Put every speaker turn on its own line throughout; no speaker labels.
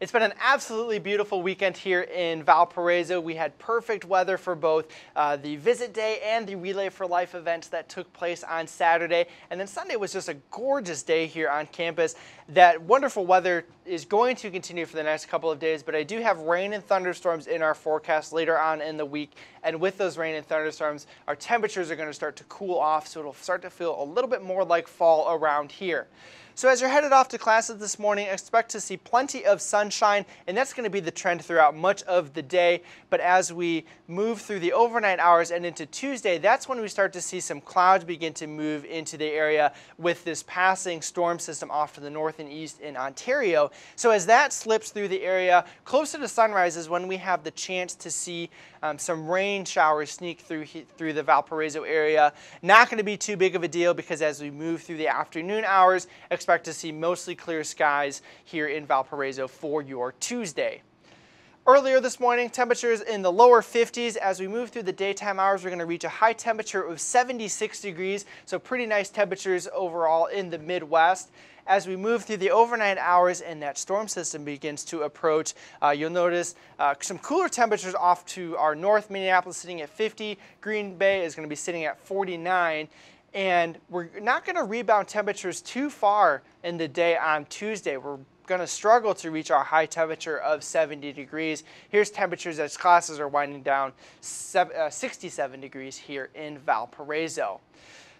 It's been an absolutely beautiful weekend here in Valparaiso. We had perfect weather for both uh, the visit day and the Relay for Life events that took place on Saturday. And then Sunday was just a gorgeous day here on campus. That wonderful weather is going to continue for the next couple of days, but I do have rain and thunderstorms in our forecast later on in the week. And with those rain and thunderstorms, our temperatures are going to start to cool off, so it'll start to feel a little bit more like fall around here. So as you're headed off to classes this morning, expect to see plenty of sun sunshine, and that's going to be the trend throughout much of the day. But as we move through the overnight hours and into Tuesday, that's when we start to see some clouds begin to move into the area with this passing storm system off to the north and east in Ontario. So as that slips through the area, closer to sunrise is when we have the chance to see um, some rain showers sneak through through the Valparaiso area. Not going to be too big of a deal because as we move through the afternoon hours, expect to see mostly clear skies here in Valparaiso for for your Tuesday. Earlier this morning, temperatures in the lower 50s. As we move through the daytime hours, we're going to reach a high temperature of 76 degrees, so pretty nice temperatures overall in the Midwest. As we move through the overnight hours and that storm system begins to approach, uh, you'll notice uh, some cooler temperatures off to our north. Minneapolis sitting at 50, Green Bay is going to be sitting at 49 and we're not going to rebound temperatures too far in the day on Tuesday. We're going to struggle to reach our high temperature of 70 degrees. Here's temperatures as classes are winding down uh, 67 degrees here in Valparaiso.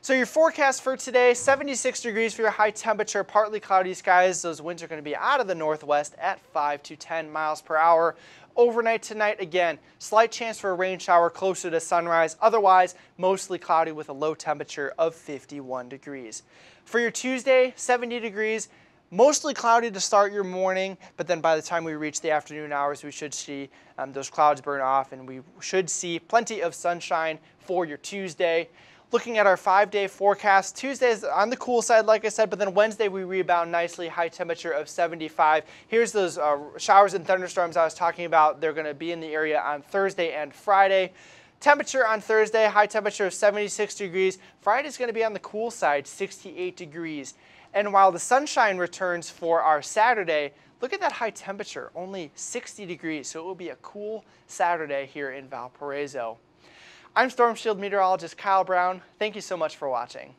So your forecast for today, 76 degrees for your high temperature, partly cloudy skies. Those winds are going to be out of the northwest at 5 to 10 miles per hour. Overnight tonight, again, slight chance for a rain shower closer to sunrise. Otherwise, mostly cloudy with a low temperature of 51 degrees. For your Tuesday, 70 degrees, Mostly cloudy to start your morning, but then by the time we reach the afternoon hours, we should see um, those clouds burn off and we should see plenty of sunshine for your Tuesday. Looking at our five day forecast, Tuesday is on the cool side, like I said, but then Wednesday we rebound nicely, high temperature of 75. Here's those uh, showers and thunderstorms I was talking about. They're going to be in the area on Thursday and Friday. Temperature on Thursday, high temperature of 76 degrees. Friday is going to be on the cool side, 68 degrees. And while the sunshine returns for our Saturday, look at that high temperature, only 60 degrees. So it will be a cool Saturday here in Valparaiso. I'm Storm Shield meteorologist Kyle Brown. Thank you so much for watching.